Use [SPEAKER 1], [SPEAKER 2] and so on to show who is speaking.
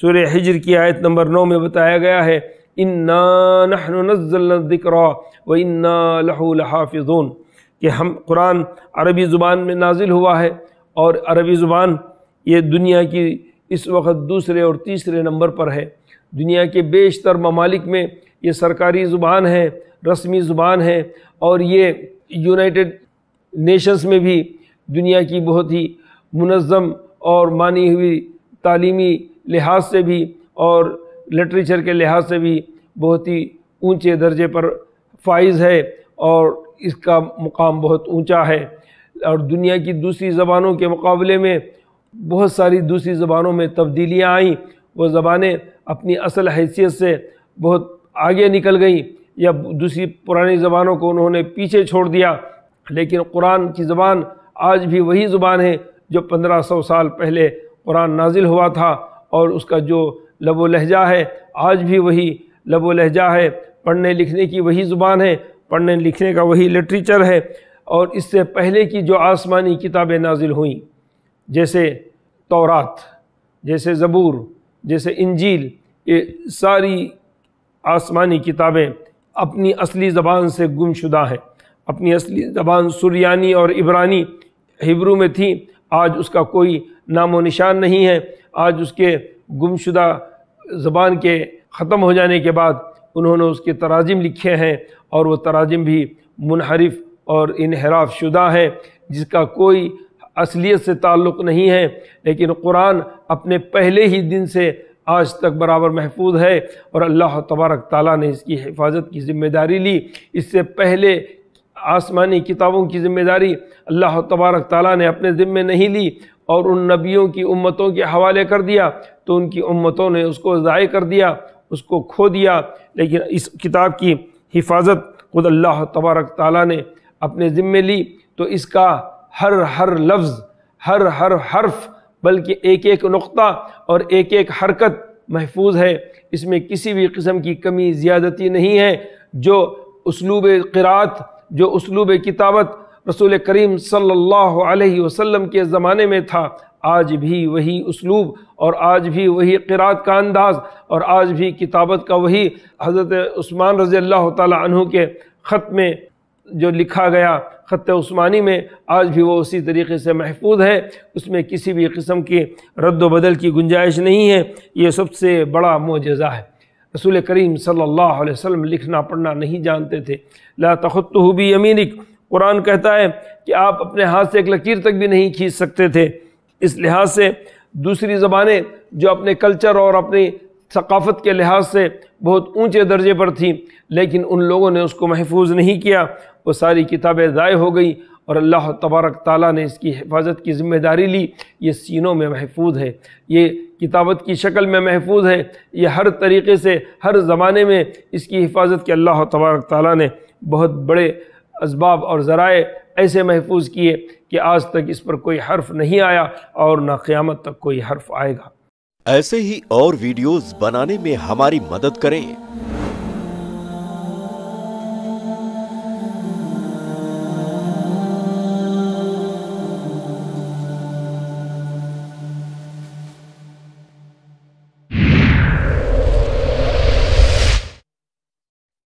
[SPEAKER 1] सूर्य हिजर की आयत नंबर नौ में बताया गया है इन्नाजिक्र व इन्ना लहूलहाफिजून कि हम कुरान अरबी ज़ुबान में नाजिल हुआ है और अरबी ज़ुबान ये दुनिया की इस वक्त दूसरे और तीसरे नंबर पर है दुनिया के बेशतर ममालिक में ये सरकारी ज़ुबान है रस्मी ज़ुबान है और ये यूनाइट नेशन्स में भी दुनिया की बहुत ही मुनज़म और मानी हुई तालीमी लिहाज से भी और लिटरेचर के लिहाज से भी बहुत ही ऊंचे दर्जे पर फाइज है और इसका मुकाम बहुत ऊंचा है और दुनिया की दूसरी ज़बानों के मुकाबले में बहुत सारी दूसरी ज़बानों में तब्दीलियाँ आईं वो ज़बानें अपनी असल हैसियत से बहुत आगे निकल गईं या दूसरी पुरानी ज़बानों को उन्होंने पीछे छोड़ दिया लेकिन कुरान की ज़बान आज भी वही ज़ुबान है जो पंद्रह सौ साल पहले कुरान नाजिल हुआ था और उसका जो लबो लहजा है आज भी वही लबो लहजा है पढ़ने लिखने की वही ज़ुबान है पढ़ने लिखने का वही लिटरेचर है और इससे पहले की जो आसमानी किताबें नाजिल हुई जैसे तौरात जैसे ज़बूर जैसे इंजील ये सारी आसमानी किताबें अपनी असली ज़बान से गुमशुदा हैं अपनी असली ज़बान सुरियानी और इबरानी हिब्रू में थी आज उसका कोई नामो निशान नहीं है आज उसके गुमशुदा ज़बान के ख़त्म हो जाने के बाद उन्होंने उसके तराजिम लिखे हैं और वो तराजिम भी मुनहरफ और इनहराफ शुदा है जिसका कोई असलियत से ताल्लुक़ नहीं है लेकिन कुरान अपने पहले ही दिन से आज तक बराबर महफूज है और अल्लाह तबारक ताली ने इसकी हिफाजत की ज़िम्मेदारी ली इससे पहले आसमानी किताबों की ज़िम्मेदारी अल्लाह तबारक ताला ने अपने ज़िम्मे नहीं ली और उन नबियों की उम्मतों के हवाले कर दिया तो उनकी उम्मतों ने उसको ज़ाय कर दिया उसको खो दिया लेकिन इस किताब की हिफाजत खुद अल्लाह तबारक ताली ने अपने ज़िम्मे ली तो इसका हर हर लफ्ज़ हर हर हर्फ बल्कि एक एक नुक्ता और एक एक हरकत महफूज है इसमें किसी भी किस्म की कमी ज़्यादती नहीं है जो उसलूब क़रात जो उसलूब किताबत रसूल करीम सल्लल्लाहु अलैहि वसल्लम के ज़माने में था आज भी वही उसलूब और आज भी वही किरात का अंदाज़ और आज भी किताबत का वही हज़रत उस्मान रज़ी अल्लाह तु के ख़त में जो लिखा गया ख़त उस्मानी में आज भी वो उसी तरीके से महफूज है उसमें किसी भी किस्म की रद्द बदल की गुंजाइश नहीं है ये सबसे बड़ा मोजा है रसूल करीम सल्लल्लाहु अलैहि वसल्लम लिखना पढ़ना नहीं जानते थे ला तखतु भी यमीनिक कुरान कहता है कि आप अपने हाथ से एक लकीर तक भी नहीं खींच सकते थे इस लिहाज से दूसरी ज़बानें जो अपने कल्चर और अपनी सकाफ़त के लिहाज से बहुत ऊँचे दर्जे पर थी लेकिन उन लोगों ने उसको महफूज नहीं किया वो सारी किताबें ज़ाय हो गई और अल्लाह तबारक ताली ने इसकी हिफाजत की ज़िम्मेदारी ली ये सीनों में महफूज है ये किताबत की शक्ल में महफूज है ये हर तरीके से हर ज़माने में इसकी हिफाजत के अल्लाह तबारक ताली ने बहुत बड़े इसबाब और ज़राए ऐसे महफूज किए कि आज तक इस पर कोई हर्फ नहीं आया और ना क़्यामत तक कोई हर्फ आएगा ऐसे ही और वीडियोस बनाने में हमारी मदद करें